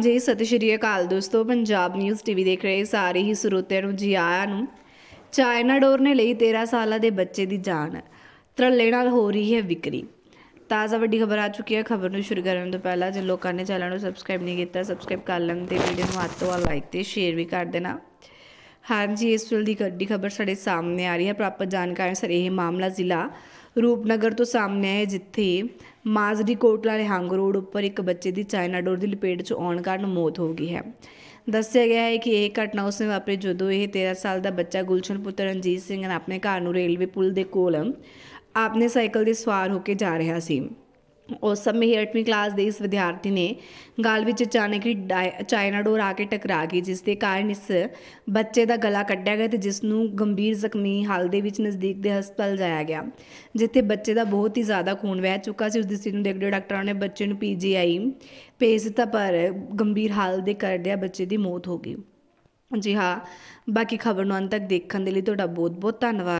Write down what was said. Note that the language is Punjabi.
ਜੀ ਸਤਿ ਸ਼੍ਰੀ ਅਕਾਲ ਦੋਸਤੋ ਪੰਜਾਬ ਨਿਊਜ਼ ਟੀਵੀ ਦੇਖ ਰਹੇ ਸਾਰੇ ਹੀ ਸਰੋਤਿਆਂ ਨੂੰ ਜੀ ਆਇਆਂ ਨੂੰ ਚਾਈਨਾ ਡੋਰ ਨੇ ਲਈ 13 ਸਾਲਾਂ ਦੇ ਬੱਚੇ ਦੀ ਜਾਨ ਤਰਲੇ ਨਾਲ ਹੋ ਰਹੀ ਹੈ ਵਿਕਰੀ ਤਾਜ਼ਾ ਵੱਡੀ ਖਬਰ ਆ ਚੁੱਕੀ ਹੈ ਖਬਰ ਨੂੰ ਸ਼ੁਰੂ ਕਰਨ ਤੋਂ ਪਹਿਲਾਂ ਜੇ ਲੋਕਾਂ ਨੇ ਚੈਨਲ ਨੂੰ ਸਬਸਕ੍ਰਾਈਬ ਨਹੀਂ ਕੀਤਾ ਸਬਸਕ੍ਰਾਈਬ ਕਰ ਲੈਣ ਤੇ ਵੀਡੀਓ ਨੂੰ ਵੱਧ ਤੋਂ ਲਾਈਕ ਤੇ ਸ਼ੇਅਰ ਵੀ ਕਰ ਦੇਣਾ ਹਾਂਜੀ ਇਸ ਵੇਲੇ ਦੀ ਗੱਡੀ ਖਬਰ ਸਾਡੇ ਸਾਹਮਣੇ ਆ ਰਹੀ ਹੈ ਪ੍ਰਾਪਤ ਜਾਣਕਾਰੀ ਅਨੁਸਾਰ ਇਹ ਮਾਮਲਾ ਜ਼ਿਲ੍ਹਾ ਰੂਪਨਗਰ ਤੋਂ ਸਾਹਮਣੇ ਆਇਆ ਜਿੱਥੇ ਮਾਜਰੀ ਕੋਟਲਾ ਹੰਗ ਰੋਡ ਉੱਪਰ ਇੱਕ ਬੱਚੇ ਦੀ ਚਾਈਨਾ ਡੋਰ ਦੀ ਲਪੇਟ 'ਚ ਆਉਣ ਕਾਰਨ ਮੌਤ ਹੋ ਗਈ ਹੈ ਦੱਸਿਆ ਗਿਆ ਹੈ ਕਿ ਇਹ ਘਟਨਾ ਉਸ ਸਮੇਂ ਵਾਪਰੀ ਜਦੋਂ ਇਹ 13 ਸਾਲ ਦਾ ਬੱਚਾ ਗੁਲਸ਼ਨ ਪੁੱਤਰ ਰਣਜੀਤ ਸਿੰਘ ਆਪਣੇ ਘਰ ਨੂੰ ਰੇਲਵੇ ਪੁਲ ਦੇ ਕੋਲ ਆਪਣੇ ਸਾਈਕਲ ਦੇ ਸਵਾਰ ਹੋ ਕੇ ਜਾ ਰਿਹਾ ਸੀ ਉਸ ਸਮੇਂ ਹੀ 8ਵੀਂ ਕਲਾਸ ਦੇ ਇਸ ਵਿਦਿਆਰਥੀ ਨੇ ਗਾਲ ਵਿੱਚ ਅਚਾਨਕ ਹੀ ਚਾਈਨਾ ਡੋਰ ਆ ਕੇ ਟਕਰਾ ਗਈ ਜਿਸ ਦੇ ਕਾਰਨ ਇਸ ਬੱਚੇ ਦਾ ਗਲਾ ਕੱਢਿਆ ਗਿਆ ਤੇ ਜਿਸ ਨੂੰ ਗੰਭੀਰ ਜ਼ਖਮੀ ਹਾਲ ਦੇ ਵਿੱਚ ਨਜ਼ਦੀਕ ਦੇ ਹਸਪਤਾਲ ਜਾਇਆ ਗਿਆ ਜਿੱਥੇ ਬੱਚੇ ਦਾ ਬਹੁਤ ਹੀ ਜ਼ਿਆਦਾ ਖੂਨ ਵਹਿ ਚੁੱਕਾ ਸੀ ਉਸ ਦੀ ਸਥਿਤੀ ਨੂੰ ਦੇਖਦੇ ਡਾਕਟਰਾਂ ਨੇ ਬੱਚੇ ਨੂੰ ਪੀਜੀਆਈ ਭੇਜ ਦਿੱਤਾ ਪਰ ਗੰਭੀਰ ਹਾਲ ਦੇ ਆ ਬੱਚੇ ਦੀ ਮੌਤ ਹੋ ਗਈ ਜੀ ਹਾਂ ਬਾਕੀ ਖਬਰ ਨੂੰ ਅੰਤ ਤੱਕ ਦੇਖਣ ਦੇ ਲਈ ਤੁਹਾਡਾ ਬਹੁਤ ਬਹੁਤ ਧੰਨਵਾਦ